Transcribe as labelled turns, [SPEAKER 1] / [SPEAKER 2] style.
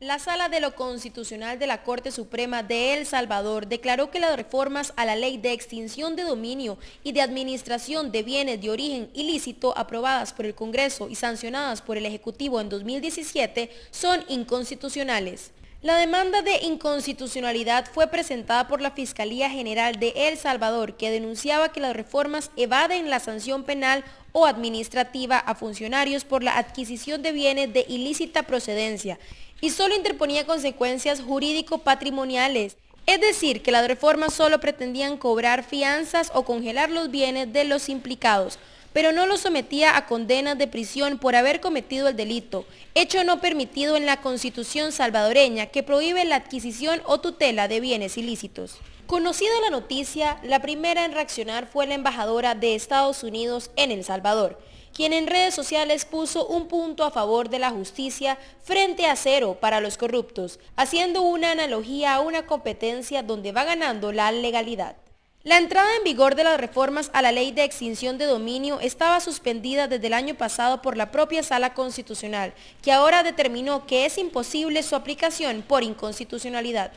[SPEAKER 1] La Sala de lo Constitucional de la Corte Suprema de El Salvador declaró que las reformas a la Ley de Extinción de Dominio y de Administración de Bienes de Origen Ilícito aprobadas por el Congreso y sancionadas por el Ejecutivo en 2017 son inconstitucionales. La demanda de inconstitucionalidad fue presentada por la Fiscalía General de El Salvador, que denunciaba que las reformas evaden la sanción penal o administrativa a funcionarios por la adquisición de bienes de ilícita procedencia y solo interponía consecuencias jurídico-patrimoniales, es decir, que las reformas solo pretendían cobrar fianzas o congelar los bienes de los implicados, pero no los sometía a condenas de prisión por haber cometido el delito, hecho no permitido en la Constitución salvadoreña que prohíbe la adquisición o tutela de bienes ilícitos. Conocida la noticia, la primera en reaccionar fue la embajadora de Estados Unidos en El Salvador, quien en redes sociales puso un punto a favor de la justicia frente a cero para los corruptos, haciendo una analogía a una competencia donde va ganando la legalidad. La entrada en vigor de las reformas a la ley de extinción de dominio estaba suspendida desde el año pasado por la propia sala constitucional, que ahora determinó que es imposible su aplicación por inconstitucionalidad.